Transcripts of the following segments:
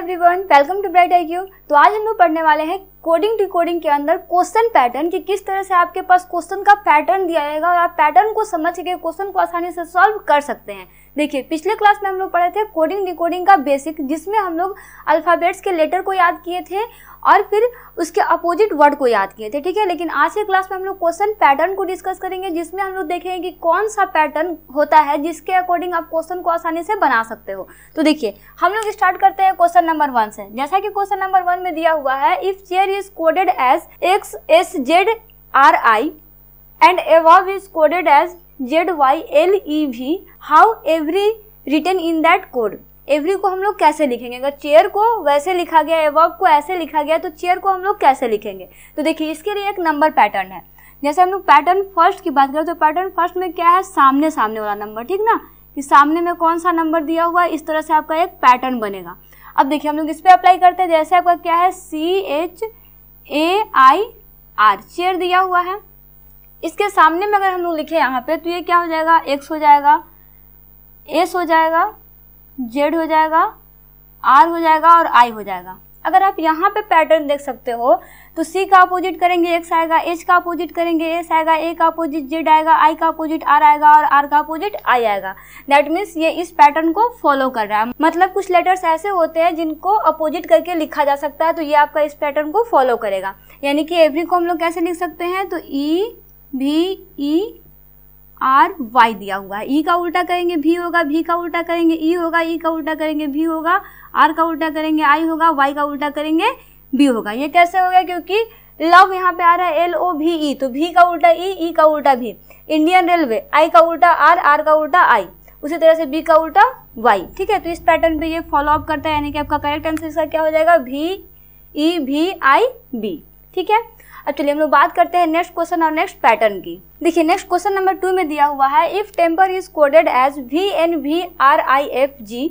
Everyone welcome to Bright I तो आज हम लोग पढ़ने वाले हैं कोडिंग डिकोडिंग के अंदर क्वेश्चन पैटर्न कि किस तरह से आपके पास क्वेश्चन का पैटर्न दिया जाएगा और आप पैटर्न को समझ के क्वेश्चन को आसानी से सॉल्व कर सकते हैं देखिए पिछले क्लास में हम लोग पढ़े थे कोडिंग डिकोडिंग का बेसिक जिसमें हम लोग अल्फ़ाबेट्स के लेटर को याद किए थे और फिर उसके अपोजिट वर्ड को याद किए थे ठीक है लेकिन आज के क्लास में हम लोग क्वेश्चन पैटर्न को डिस्कस करेंगे जिसमें हम लोग देखेंगे कि कौन सा पैटर्न होता है जिसके अकॉर्डिंग आप क्वेश्चन को आसानी से बना सकते हो तो देखिए हम लोग स्टार्ट करते हैं क्वेश्चन नंबर वन से जैसा कि क्वेश्चन नंबर वन में दिया हुआ है if chair is coded as XSZRI and above is coded as ZYLEV. How every written in that code? Every को हम लोग कैसे लिखेंगे अगर चेयर को वैसे लिखा गया एवॉब को ऐसे लिखा गया तो चेयर को हम लोग कैसे लिखेंगे तो देखिए इसके लिए एक नंबर पैटर्न है जैसे हम लोग पैटर्न फर्स्ट की बात करें तो पैटर्न फर्स्ट में क्या है सामने सामने वाला नंबर ठीक ना कि सामने में कौन सा नंबर दिया हुआ है इस तरह से आपका एक पैटर्न बनेगा अब देखिए हम लोग इस पर अप्लाई करते हैं जैसे आपका क्या है C H A I R chair दिया हुआ है इसके सामने में अगर हम लोग लिखे यहाँ पे तो ये क्या हो जाएगा एक्स हो जाएगा एस हो जाएगा जेड हो जाएगा आर हो जाएगा और आई हो जाएगा अगर आप यहाँ पे पैटर्न देख सकते हो तो सी का अपोजिट करेंगे एक्स आएगा एच का अपोजिट करेंगे एस आएगा ए का अपोजिट जेड आएगा आई का अपोजिट आर आएगा और आर का अपोजिट आई आएगा दैट मीन्स ये इस पैटर्न को फॉलो कर रहा है मतलब कुछ लेटर्स ऐसे होते हैं जिनको अपोजिट करके लिखा जा सकता है तो ये आपका इस पैटर्न को फॉलो करेगा यानी कि एवरी को हम लोग कैसे लिख सकते हैं तो ई भी ई आर वाई दिया हुआ है ई e का उल्टा करेंगे भी होगा भी का उल्टा करेंगे ई e होगा ई e का उल्टा करेंगे भी होगा आर का उल्टा करेंगे आई होगा वाई का उल्टा करेंगे बी होगा ये कैसे हो गया क्योंकि लव यहाँ पे आ रहा है एल ओ भी ई तो भी का उल्टा ई e, ई e का उल्टा भी इंडियन रेलवे आई का उल्टा आर आर का उल्टा आई उसी तरह से बी का उल्टा वाई ठीक है तो इस पैटर्न पे ये फॉलो अप करता है यानी कि आपका करेक्ट आंसर इसका क्या हो जाएगा भी ई भी आई बी ठीक है अब चलिए हम लोग बात करते हैं नेक्स्ट क्वेश्चन और नेक्स्ट पैटर्न की देखिए नेक्स्ट क्वेश्चन नंबर टू में दिया हुआ है if temper is coded as V N V R I F G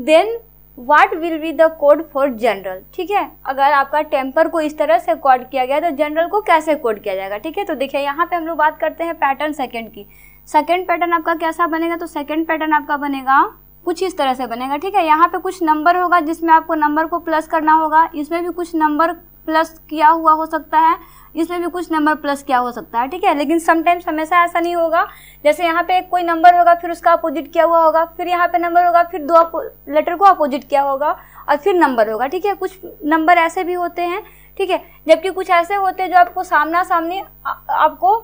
then what will be the code for general ठीक है अगर आपका टेम्पर को इस तरह से कोड किया गया तो जनरल को कैसे कोड किया जाएगा ठीक है तो देखिए यहाँ पे हम लोग बात करते हैं पैटर्न सेकेंड की सेकेंड पैटर्न आपका कैसा बनेगा तो सेकेंड पैटर्न आपका बनेगा कुछ इस तरह से बनेगा ठीक है यहाँ पे कुछ नंबर होगा जिसमें आपको नंबर को प्लस करना होगा इसमें भी कुछ नंबर प्लस किया हुआ हो सकता है इसमें भी कुछ नंबर प्लस किया हो सकता है ठीक है लेकिन समटाइम्स हमेशा ऐसा नहीं होगा जैसे यहाँ पे कोई नंबर होगा फिर उसका अपोजिट किया हुआ होगा फिर यहाँ पे नंबर होगा फिर दो लेटर को अपोजिट किया होगा और फिर नंबर होगा ठीक है कुछ नंबर ऐसे भी होते हैं ठीक है जबकि कुछ ऐसे होते हैं जो आपको सामना सामने आपको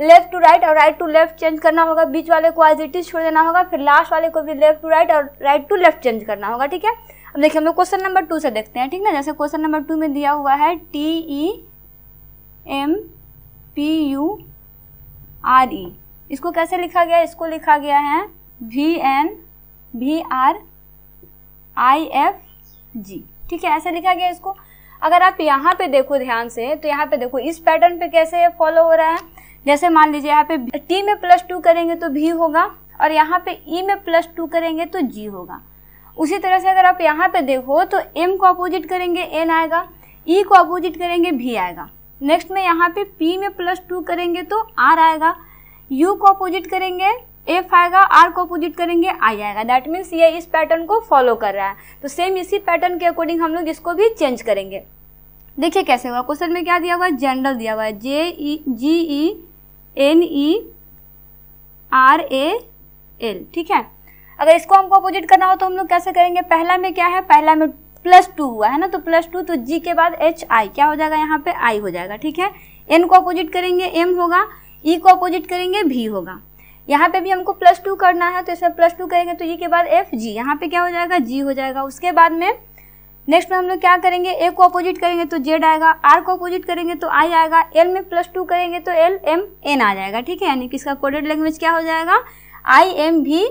लेफ्ट टू राइट और राइट टू लेफ्ट चेंज करना होगा बीच वाले को एज इट इज छोड़ देना होगा फिर लास्ट वाले को भी लेफ्ट टू राइट और राइट टू लेफ्ट चेंज करना होगा ठीक है अब देखिए हम लोग क्वेश्चन नंबर टू से देखते हैं ठीक ना जैसे क्वेश्चन नंबर टू में दिया हुआ है T E M P U R E इसको कैसे लिखा गया इसको लिखा गया है V N V R I F G ठीक है ऐसे लिखा गया इसको अगर आप यहाँ पे देखो ध्यान से तो यहाँ पे देखो इस पैटर्न पे कैसे फॉलो हो रहा है जैसे मान लीजिए यहाँ पे टी में प्लस टू करेंगे तो भी होगा और यहाँ पे ई e में प्लस टू करेंगे तो जी होगा उसी तरह से अगर आप यहाँ पे देखो तो एम को अपोजिट करेंगे एन आएगा ई e को अपोजिट करेंगे भी आएगा नेक्स्ट में यहाँ पे पी में प्लस टू करेंगे तो आर आएगा यू को अपोजिट करेंगे एफ आएगा आर को अपोजिट करेंगे आई आएगा दैट मीन्स ये इस पैटर्न को फॉलो कर रहा है तो सेम इसी पैटर्न के अकॉर्डिंग हम लोग इसको भी चेंज करेंगे देखिए कैसे हुआ क्वेश्चन में क्या दिया हुआ है जनरल दिया हुआ है G E N E R A L ए एल ठीक है अगर इसको हमको अपोजिट करना हो तो हम लोग कैसे करेंगे पहला में क्या है पहला में प्लस टू हुआ है ना तो प्लस टू तो जी के बाद एच आई क्या हो जाएगा यहाँ पे आई हो जाएगा ठीक है एन को अपोजिट करेंगे एम होगा ई e को अपोजिट करेंगे भी होगा यहाँ पे भी हमको प्लस टू करना है तो इसमें प्लस टू करेंगे तो ई e के बाद एफ जी यहाँ पे क्या हो जाएगा जी हो जाएगा उसके बाद में नेक्स्ट में हम लोग क्या करेंगे ए को अपोजिट करेंगे तो जेड आएगा आर को अपोजिट करेंगे तो आई आएगा एल में प्लस टू करेंगे तो एल एम एन आ जाएगा ठीक है यानी कि इसका कोडेड लैंग्वेज क्या हो जाएगा आई एम भी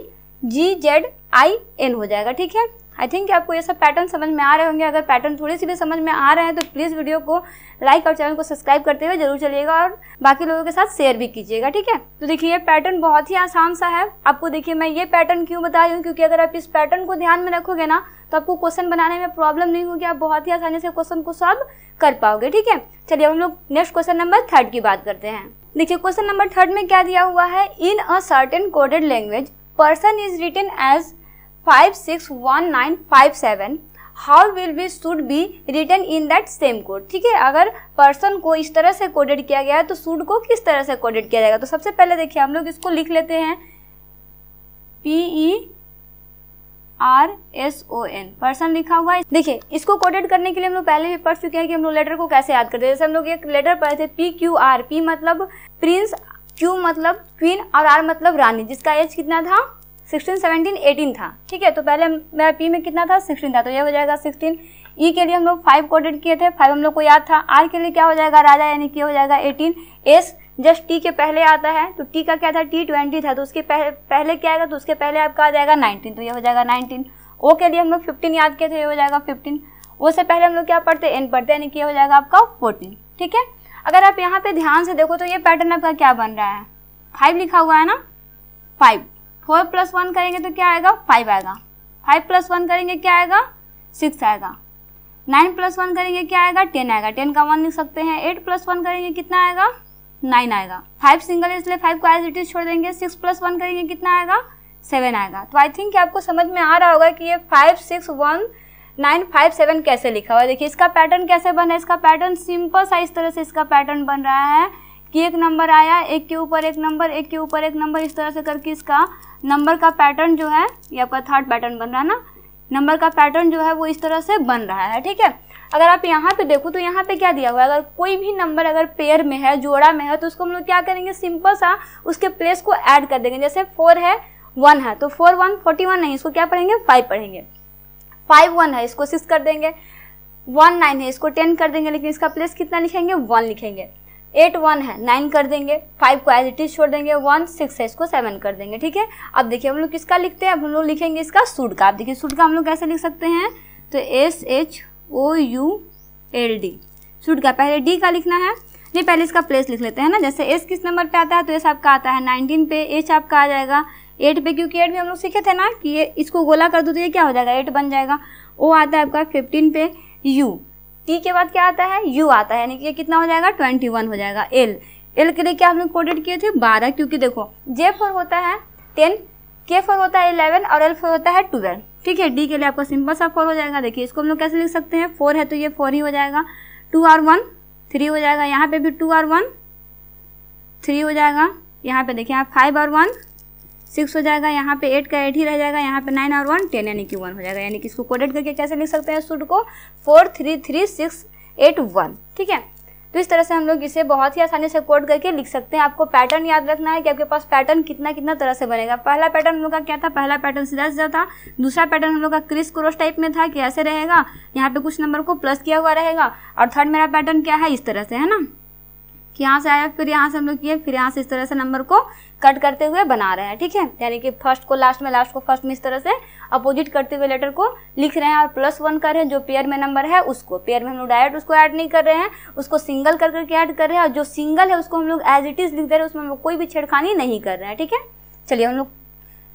जी जेड आई एन हो जाएगा ठीक है आई थिंक आपको ये सब पैटर्न समझ में आ रहे होंगे अगर पैटर्न थोड़ी सी भी समझ में आ रहे हैं तो प्लीज़ वीडियो को लाइक और चैनल को सब्सक्राइब करते हुए जरूर चलिएगा और बाकी लोगों के साथ शेयर भी कीजिएगा ठीक है तो देखिए ये पैटर्न बहुत ही आसान सा है आपको देखिए मैं ये पैटर्न क्यों बता रही हूँ क्योंकि अगर आप इस पैटर्न को ध्यान में रखोगे ना तो आपको क्वेश्चन बनाने में प्रॉब्लम नहीं होगी आप बहुत ही आसानी से क्वेश्चन को सॉल्व कर पाओगे ठीक है चलिए हम लोग नेक्स्ट क्वेश्चन नंबर थर्ड की बात करते हैं देखिए क्वेश्चन नंबर थर्ड में क्या दिया हुआ है in a certain coded language person is written as 561957 how will be should be written in that same code ठीक है अगर person को इस तरह से coded किया गया है तो should को किस तरह से coded किया जाएगा तो सबसे पहले देखिए हम लोग इसको लिख लेते हैं P E R S O N person लिखा हुआ है देखिए इसको coded करने के लिए हम लोग पहले भी पढ़ चुके हैं कि हम लोग letter को कैसे याद करते हैं जैसे हम लोग एक letter पढ़े थे P Q R P मतलब prince क्यू मतलब क्वीन और आर मतलब रानी जिसका एज कितना था 16, 17, 18 था ठीक है तो पहले मेरा पी में कितना था 16 था तो यह हो जाएगा 16 ई e के लिए हम लोग फाइव कोडेड किए थे फाइव हम लोग को याद था आर के लिए क्या हो जाएगा राजा यानी कि हो जाएगा 18 एस जस्ट टी के पहले आता है तो टी का क्या था टी ट्वेंटी था तो उसके पहले पहले क्या आएगा तो उसके पहले आपका आ जाएगा नाइनटीन तो ये हो जाएगा नाइनटीन ओ के लिए हम लोग फिफ्टीन याद किए थे ये हो जाएगा फिफ्टीन ओ से पहले हम लोग क्या पढ़ते एन पढ़ते यानी कि हो जाएगा आपका फोर्टीन ठीक है अगर आप यहाँ पे ध्यान से देखो तो ये पैटर्न आपका क्या बन रहा है फाइव लिखा हुआ है ना फाइव फोर प्लस वन करेंगे तो क्या आएगा फाइव आएगा फाइव प्लस वन करेंगे क्या आएगा सिक्स आएगा नाइन प्लस वन करेंगे क्या आएगा टेन आएगा टेन का वन लिख सकते हैं एट प्लस वन करेंगे कितना आएगा नाइन आएगा फाइव सिंगल है इसलिए फाइव को एज इट इज छोड़ देंगे सिक्स प्लस वन करेंगे कितना आएगा सेवन आएगा तो आई थिंक आपको समझ में आ रहा होगा कि ये five six one nine five seven कैसे लिखा हुआ है देखिए इसका पैटर्न कैसे बना है इसका पैटर्न सिंपल सा इस तरह से इसका पैटर्न बन रहा है कि एक नंबर आया एक के ऊपर एक नंबर एक के ऊपर एक नंबर इस तरह से करके इसका नंबर का पैटर्न जो है ये आपका थर्ड पैटर्न बन रहा है ना नंबर का पैटर्न जो है वो इस तरह से बन रहा है ठीक है अगर आप यहाँ पे देखो तो यहाँ पे क्या दिया हुआ है अगर कोई भी नंबर अगर पेयर में है जोड़ा में है तो उसको हम लोग क्या करेंगे सिंपल सा उसके प्लेस को ऐड कर देंगे जैसे फोर है वन है तो फोर वन फोर्टी वन नहीं इसको क्या पढ़ेंगे फाइव पढ़ेंगे फाइव वन है इसको सिक्स कर देंगे वन नाइन है इसको टेन कर देंगे लेकिन इसका प्लेस कितना लिखेंगे वन लिखेंगे एट वन है नाइन कर देंगे फाइव को एज इट इज छोड़ देंगे वन सिक्स है इसको सेवन कर देंगे ठीक है अब देखिए हम लोग किसका लिखते हैं अब हम लोग लिखेंगे इसका सूट का आप देखिए सूट का हम लोग कैसे लिख सकते हैं तो S H O U L D suit का पहले डी का लिखना है नहीं पहले इसका प्लेस लिख लेते हैं ना जैसे एस किस नंबर पे आता है तो एस आपका आता है नाइनटीन पे एच आपका आ जाएगा एट पे क्योंकि एट में हम लोग सीखे थे ना कि ये इसको गोला कर दो तो ये क्या हो जाएगा एट बन जाएगा ओ आता है आपका फिफ्टीन पे यू टी के बाद क्या आता है यू आता है यानी कि ये कितना हो जाएगा ट्वेंटी वन हो जाएगा एल एल के लिए क्या हमने कोडेड किए थे बारह क्योंकि देखो जे फोर होता है टेन के फोर होता है इलेवन और एल फोर होता है ट्वेल्व ठीक है डी के लिए आपका सिंपल सा फोर हो जाएगा देखिए इसको हम लोग कैसे लिख सकते हैं फोर है तो ये फोर ही हो जाएगा टू आर वन थ्री हो जाएगा यहाँ पे भी टू आर वन थ्री हो जाएगा यहाँ पे देखिए आप फाइव और वन सिक्स हो जाएगा यहाँ पे एट का एट ही रह जाएगा यहाँ पे नाइन और वन टेन यानी कि वन हो जाएगा यानी कि इसको कोडेड करके कैसे लिख सकते हैं सूट को four three three six eight one ठीक है तो इस तरह से हम लोग इसे बहुत ही आसानी से कोड करके लिख सकते हैं आपको पैटर्न याद रखना है कि आपके पास पैटर्न कितना कितना तरह से बनेगा पहला पैटर्न हम लोग का क्या था पहला पैटर्न सीधा सीधा था दूसरा पैटर्न हम लोग का क्रिस क्रोस टाइप में था कि ऐसे रहेगा यहाँ पे कुछ नंबर को प्लस किया हुआ रहेगा और थर्ड मेरा पैटर्न क्या है इस तरह से है ना कि यहाँ से आया फिर यहाँ से हम लोग किए फिर यहाँ से इस तरह से नंबर को कट करते हुए बना रहे हैं ठीक है यानी कि फर्स्ट को लास्ट में लास्ट को फर्स्ट में इस तरह से अपोजिट करते हुए लेटर को लिख रहे हैं और प्लस वन कर रहे हैं जो पेयर में नंबर है उसको पेयर में हम लोग डायरेक्ट उसको ऐड नहीं कर रहे हैं उसको सिंगल कर करके ऐड कर रहे हैं और जो सिंगल है उसको हम लोग एज इट इज़ लिख दे रहे हैं उसमें हम लोग कोई भी छेड़खानी नहीं कर रहे हैं ठीक है चलिए हम लोग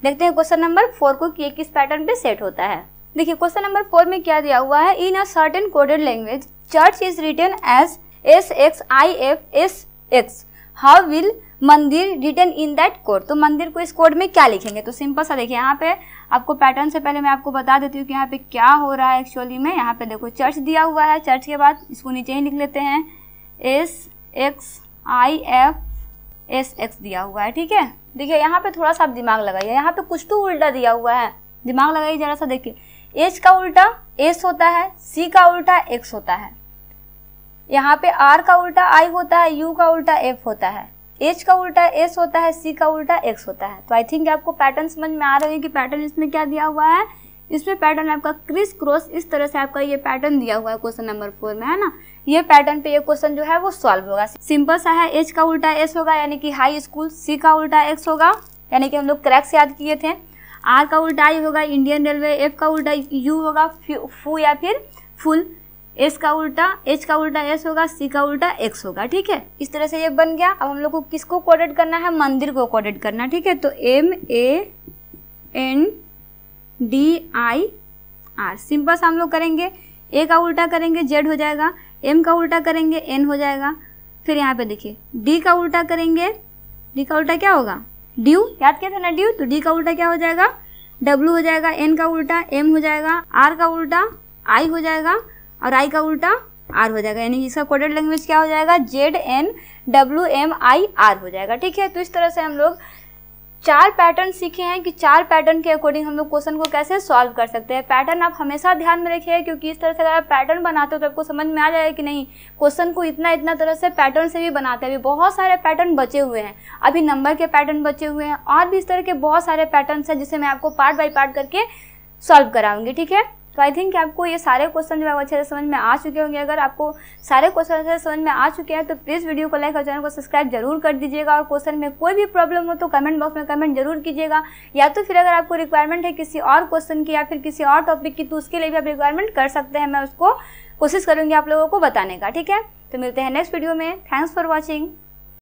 देखते हैं क्वेश्चन नंबर फोर को कि किस पैटर्न पर सेट होता है देखिए क्वेश्चन नंबर फोर में क्या दिया हुआ है in a certain coded language church is written as S X I F S X how will mandir written in that code तो मंदिर को इस कोड में क्या लिखेंगे तो सिंपल सा देखिए यहाँ पे आपको पैटर्न से पहले मैं आपको बता देती हूँ कि यहाँ पे क्या हो रहा है एक्चुअली में यहाँ पे देखो चर्च दिया हुआ है चर्च के बाद इसको नीचे ही लिख लेते हैं S X I F S X दिया हुआ है ठीक है देखिए यहाँ पे थोड़ा सा आप दिमाग लगाइए यहाँ पे कुछ तो उल्टा दिया हुआ है दिमाग लगाइए जरा सा देखिए एच का उल्टा एस होता है सी का उल्टा एक्स होता है यहाँ पे R का उल्टा I होता है U का उल्टा F होता है H का उल्टा S होता है C का उल्टा X होता है तो आई थिंक आपको पैटर्न समझ में आ रहा है कि पैटर्न इसमें क्या दिया हुआ है इसमें पैटर्न आपका क्रिस क्रॉस इस तरह से आपका ये पैटर्न दिया हुआ है क्वेश्चन नंबर फोर में है ना ये पैटर्न पे ये क्वेश्चन जो है वो सॉल्व होगा सिंपल सा है एच का उल्टा एस होगा यानी कि हाई स्कूल सी का उल्टा एक्स होगा यानी कि हम लोग क्रैक्स याद किए थे आर का उल्टा आई होगा इंडियन रेलवे एफ का उल्टा यू होगा फू या फिर फुल एस का उल्टा एच का उल्टा एस होगा सी का उल्टा एक्स होगा ठीक है इस तरह से ये बन गया अब हम लोग को किसको कोडेट करना है मंदिर को कोडेट करना ठीक है तो M A N D I R simple सा हम लोग करेंगे ए का उल्टा करेंगे जेड हो जाएगा एम का उल्टा करेंगे एन हो जाएगा फिर यहाँ पे देखिए डी का उल्टा करेंगे डी का उल्टा क्या होगा ड्यू याद क्या था ना ड्यू तो डी का उल्टा क्या हो जाएगा डब्ल्यू हो जाएगा एन का उल्टा एम हो जाएगा आर का उल्टा आई हो जाएगा और आई का उल्टा आर हो जाएगा यानी इसका कोडेड लैंग्वेज क्या हो जाएगा Z N W M I R हो जाएगा ठीक है तो इस तरह से हम लोग चार पैटर्न सीखे हैं कि चार पैटर्न के अकॉर्डिंग हम लोग क्वेश्चन को कैसे सॉल्व कर सकते हैं पैटर्न आप हमेशा ध्यान में रखिएगा क्योंकि इस तरह से अगर आप पैटर्न बनाते हो तो आपको समझ में आ जाएगा कि नहीं क्वेश्चन को इतना इतना तरह से पैटर्न से भी बनाते हैं अभी बहुत सारे पैटर्न बचे हुए हैं अभी नंबर के पैटर्न बचे हुए हैं और भी इस तरह के बहुत सारे पैटर्न हैं जिसे मैं आपको पार्ट बाई पार्ट करके सॉल्व कराऊंगी ठीक है तो आई थिंक आपको ये सारे क्वेश्चन जो है वो अच्छे से समझ में आ चुके होंगे अगर आपको सारे क्वेश्चन अच्छे से समझ में आ चुके हैं तो प्लीज़ वीडियो को लाइक और चैनल को सब्सक्राइब जरूर कर दीजिएगा और क्वेश्चन में कोई भी प्रॉब्लम हो तो कमेंट बॉक्स में कमेंट जरूर कीजिएगा या तो फिर अगर आपको रिक्वायरमेंट है किसी और क्वेश्चन की या फिर किसी और टॉपिक की तो उसके लिए भी आप रिक्वायरमेंट कर सकते हैं मैं उसको कोशिश करूँगी आप लोगों को बताने का ठीक है तो मिलते हैं नेक्स्ट वीडियो में थैंक्स फॉर वॉचिंग